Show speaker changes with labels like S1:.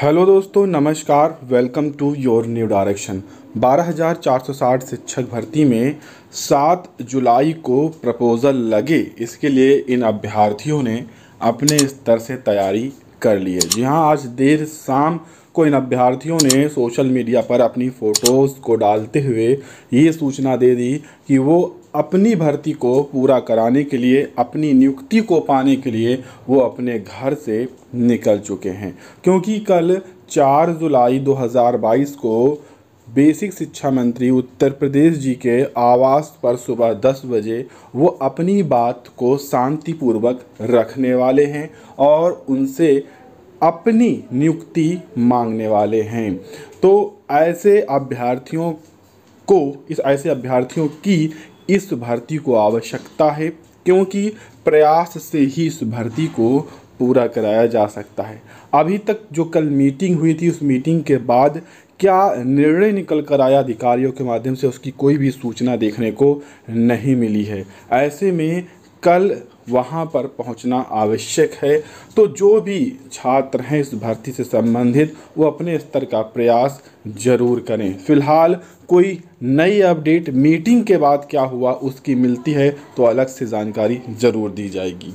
S1: hello दोस्तों नमस्कार welcome to your new direction 12,460 शिक्षक भर्ती में 7 जुलाई को प्रपोज़ल लगे इसके लिए इन अभ्यर्थियों ने अपने स्तर से तैयारी कर ली है जी हाँ आज देर शाम को इन अभ्यर्थियों ने सोशल मीडिया पर अपनी फ़ोटोज़ को डालते हुए ये सूचना दे दी कि वो अपनी भर्ती को पूरा कराने के लिए अपनी नियुक्ति को पाने के लिए वो अपने घर से निकल चुके हैं क्योंकि कल 4 जुलाई 2022 को बेसिक शिक्षा मंत्री उत्तर प्रदेश जी के आवास पर सुबह 10 बजे वो अपनी बात को शांतिपूर्वक रखने वाले हैं और उनसे अपनी नियुक्ति मांगने वाले हैं तो ऐसे अभ्यर्थियों को इस ऐसे अभ्यर्थियों की इस भर्ती को आवश्यकता है क्योंकि प्रयास से ही इस भर्ती को पूरा कराया जा सकता है अभी तक जो कल मीटिंग हुई थी उस मीटिंग के बाद क्या निर्णय निकल कर आया अधिकारियों के माध्यम से उसकी कोई भी सूचना देखने को नहीं मिली है ऐसे में कल वहाँ पर पहुँचना आवश्यक है तो जो भी छात्र हैं इस भर्ती से संबंधित वो अपने स्तर का प्रयास जरूर करें फिलहाल कोई नई अपडेट मीटिंग के बाद क्या हुआ उसकी मिलती है तो अलग से जानकारी ज़रूर दी जाएगी